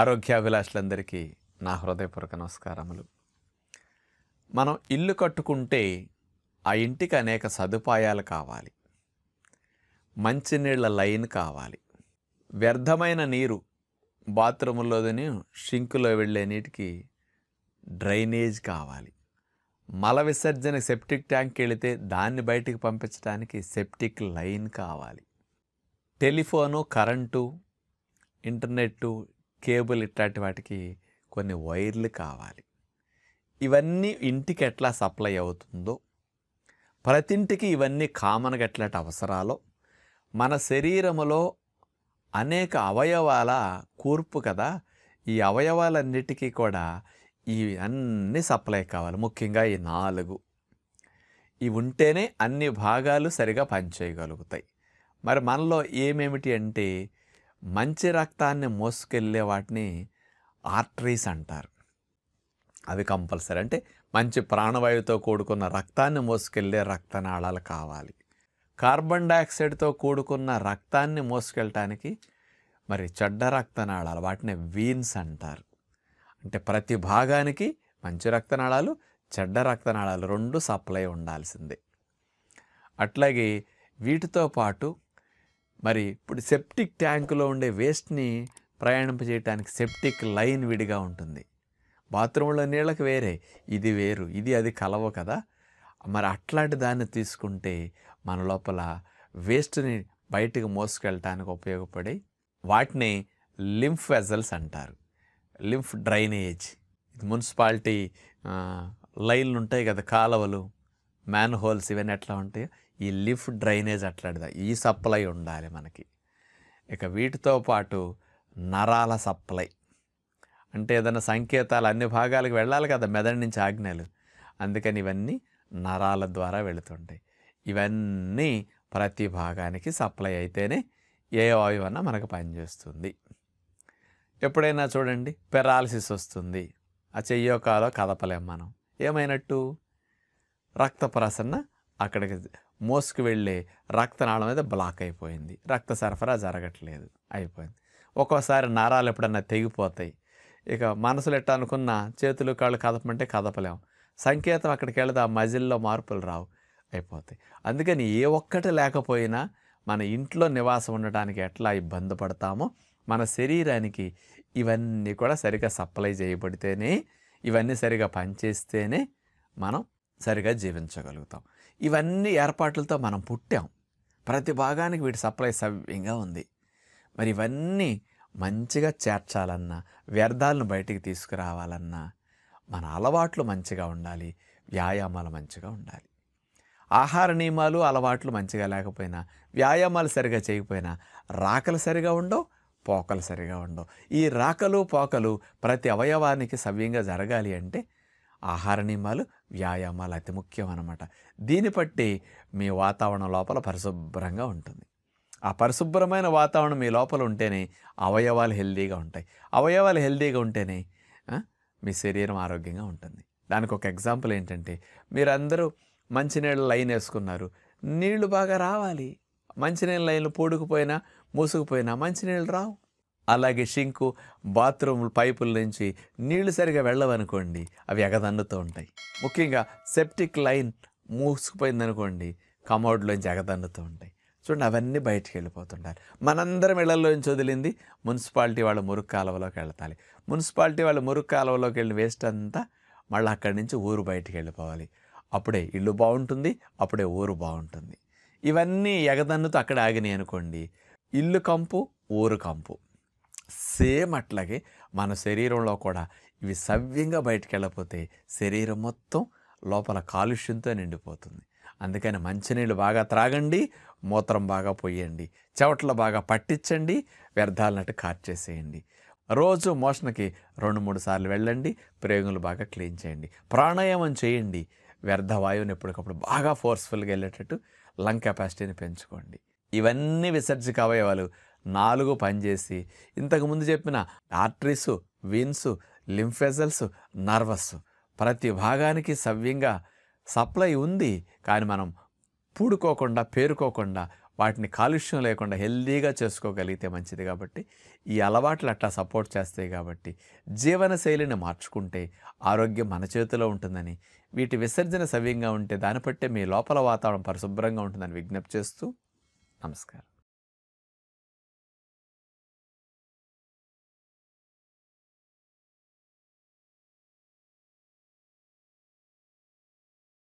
ఆరోగ్యాభిలాషులందరికీ నా హృదయపూర్వక నమస్కారములు మనం ఇల్లు కట్టుకుంటే ఆ ఇంటికి అనేక సదుపాయాలు కావాలి మంచినీళ్ల లైన్ కావాలి వ్యర్థమైన నీరు బాత్రూముల్లోని షింకులో వెళ్ళే నీటికి డ్రైనేజ్ కావాలి మల విసర్జన సెప్టిక్ ట్యాంక్కి వెళితే దాన్ని బయటికి పంపించడానికి సెప్టిక్ లైన్ కావాలి టెలిఫోను కరెంటు ఇంటర్నెట్టు కేబుల్ ఇట్లాంటి వాటికి కొన్ని వైర్లు కావాలి ఇవన్నీ ఇంటికి ఎట్లా సప్లై అవుతుందో ప్రతింటికి ఇవన్నీ కామన్గా ఎట్లాంటి అవసరాలో మన శరీరములో అనేక అవయవాల కూర్పు కదా ఈ అవయవాలన్నిటికీ కూడా ఇవి అన్ని సప్లై కావాలి ముఖ్యంగా ఈ నాలుగు ఇవి ఉంటేనే అన్ని భాగాలు సరిగా పనిచేయగలుగుతాయి మరి మనలో ఏమేమిటి అంటే మంచి రక్తాన్ని మోసుకెళ్ళే వాటిని ఆర్టరీస్ అంటారు అవి కంపల్సరీ అంటే మంచి ప్రాణవాయువుతో కూడుకున్న రక్తాన్ని మోసుకెళ్ళే రక్తనాళాలు కావాలి కార్బన్ డైఆక్సైడ్తో కూడుకున్న రక్తాన్ని మోసుకెళ్ళటానికి మరి చెడ్డ రక్తనాళాలు వాటిని వీన్స్ అంటారు అంటే ప్రతి భాగానికి మంచి రక్తనాళాలు చెడ్డ రక్తనాళాలు రెండు సప్లై ఉండాల్సిందే అట్లాగే వీటితో పాటు మరి ఇప్పుడు సెప్టిక్ ట్యాంకులో ఉండే వేస్ట్ని ప్రయాణింపజేయటానికి సెప్టిక్ లైన్ విడిగా ఉంటుంది బాత్రూంలో నీళ్ళకి వేరే ఇది వేరు ఇది అది కలవ కదా మరి అట్లాంటి దాన్ని తీసుకుంటే మన లోపల వేస్ట్ని బయటకు మోసుకెళ్ళటానికి ఉపయోగపడి వాటిని లింఫ్ వెజల్స్ అంటారు లింఫ్ డ్రైనేజ్ ఇది మున్సిపాలిటీ లైన్లు ఉంటాయి కదా కాలువలు మ్యాన్ హోల్స్ ఇవన్నీ ఎట్లా ఉంటాయి ఈ లిఫ్ట్ డ్రైనేజ్ అట్లాడిదా ఈ సప్లై ఉండాలి మనకి ఇక వీటితో పాటు నరాల సప్లై అంటే ఏదైనా సంకేతాలు అన్ని భాగాలకు వెళ్ళాలి కదా మెదడు నుంచి ఆజ్ఞలు అందుకని ఇవన్నీ నరాల ద్వారా వెళుతుంటాయి ఇవన్నీ ప్రతి భాగానికి సప్లై అయితేనే ఏ వాయువన్న మనకు పనిచేస్తుంది ఎప్పుడైనా చూడండి పెరాలసిస్ వస్తుంది ఆ చెయ్యో కాలో కదపలేం మనం ఏమైనట్టు ప్రసన్న అక్కడికి మోసుకు వెళ్ళే రక్తనాళం మీద బ్లాక్ అయిపోయింది రక్త సరఫరా జరగట్లేదు అయిపోయింది ఒక్కోసారి నరాలు ఎప్పుడన్నా తెగిపోతాయి ఇక మనసులు ఎట్ట అనుకున్న చేతులు కాళ్ళు కదపమంటే కదపలేము సంకేతం అక్కడికి వెళితే ఆ మజిల్లో మార్పులు రావు అయిపోతాయి అందుకని ఏ ఒక్కటి లేకపోయినా మన ఇంట్లో నివాసం ఉండడానికి ఎట్లా ఇబ్బంది పడతామో మన శరీరానికి ఇవన్నీ కూడా సరిగా సప్లై చేయబడితేనే ఇవన్నీ సరిగా పనిచేస్తేనే మనం సరిగా జీవించగలుగుతాం ఇవన్నీ ఏర్పాట్లతో మనం పుట్టాం ప్రతి భాగానికి వీటి సప్లై సవ్యంగా ఉంది మరి ఇవన్నీ మంచిగా చేర్చాలన్నా వ్యర్థాలను బయటికి తీసుకురావాలన్నా మన అలవాట్లు మంచిగా ఉండాలి వ్యాయామాలు మంచిగా ఉండాలి ఆహార నియమాలు అలవాట్లు మంచిగా లేకపోయినా వ్యాయామాలు సరిగా చేయకపోయినా రాకలు సరిగా ఉండవు పోకలు సరిగా ఉండవు ఈ రాకలు పోకలు ప్రతి అవయవానికి సవ్యంగా జరగాలి అంటే ఆహార నియమాలు వ్యాయామాలు అతి ముఖ్యం అనమాట దీన్ని బట్టి మీ వాతావరణం లోపల పరిశుభ్రంగా ఉంటుంది ఆ పరిశుభ్రమైన వాతావరణం మీ లోపల ఉంటేనే అవయవాలు హెల్దీగా ఉంటాయి అవయవాలు హెల్దీగా ఉంటేనే మీ శరీరం ఆరోగ్యంగా ఉంటుంది దానికి ఒక ఎగ్జాంపుల్ ఏంటంటే మీరందరూ మంచినీళ్ళ లైన్ వేసుకున్నారు నీళ్లు బాగా రావాలి మంచినీళ్ళ లైన్లు పూడుకుపోయినా మూసుకుపోయినా మంచినీళ్ళు రావు అలాగే షింకు బాత్రూమ్ పైపుల నుంచి నీళ్లు సరిగా వెళ్ళవనుకోండి అవి ఎగదన్నుతూ ఉంటాయి ముఖ్యంగా సెప్టిక్ లైన్ మూసుకుపోయిందనుకోండి కమోడ్లోంచి ఎగదన్నుతూ ఉంటాయి చూడండి అవన్నీ బయటికి వెళ్ళిపోతుంటారు మనందరం ఇళ్లలోంచి వదిలింది మున్సిపాలిటీ వాళ్ళ మురుగు కాలువలోకి వెళ్తాలి మున్సిపాలిటీ వాళ్ళ మురుగు కాలువలోకి వెళ్ళిన వేస్ట్ అంతా మళ్ళీ అక్కడి నుంచి ఊరు బయటికి వెళ్ళిపోవాలి అప్పుడే ఇల్లు బాగుంటుంది అప్పుడే ఊరు బాగుంటుంది ఇవన్నీ ఎగదన్నుతో అక్కడ ఆగినాయి అనుకోండి ఇల్లు కంపు ఊరు కంపు సేమ్ అట్లాగే మన శరీరంలో కూడా ఇవి సవ్యంగా బయటకు వెళ్ళపోతే శరీరం మొత్తం లోపల కాలుష్యంతో నిండిపోతుంది అందుకని మంచినీళ్ళు బాగా త్రాగండి మూత్రం బాగా పోయండి చెవట్లు బాగా పట్టించండి వ్యర్థాలన్నట్టు కార్చేసేయండి రోజు మోషన్కి రెండు మూడు సార్లు వెళ్ళండి ప్రేగులు బాగా క్లీన్ చేయండి ప్రాణాయామం చేయండి వ్యర్థ వాయువుని ఎప్పటికప్పుడు బాగా ఫోర్స్ఫుల్గా వెళ్ళేటట్టు లంగ్ కెపాసిటీని పెంచుకోండి ఇవన్నీ విసర్జక అవయవాలు నాలుగు పనిచేసి ఇంతకుముందు చెప్పిన ఆర్టరీసు విన్స్ లింఫెజల్స్ నర్వస్ ప్రతి భాగానికి సవ్యంగా సప్లై ఉంది కానీ మనం పూడుకోకుండా పేరుకోకుండా వాటిని కాలుష్యం లేకుండా హెల్దీగా చేసుకోగలిగితే మంచిది కాబట్టి ఈ అలవాట్లు అట్లా సపోర్ట్ చేస్తాయి కాబట్టి జీవనశైలిని మార్చుకుంటే ఆరోగ్యం మన చేతిలో ఉంటుందని వీటి విసర్జన సవ్యంగా ఉంటే దాన్ని బట్టే మీ లోపల వాతావరణం పరిశుభ్రంగా ఉంటుందని విజ్ఞప్తి చేస్తూ నమస్కారం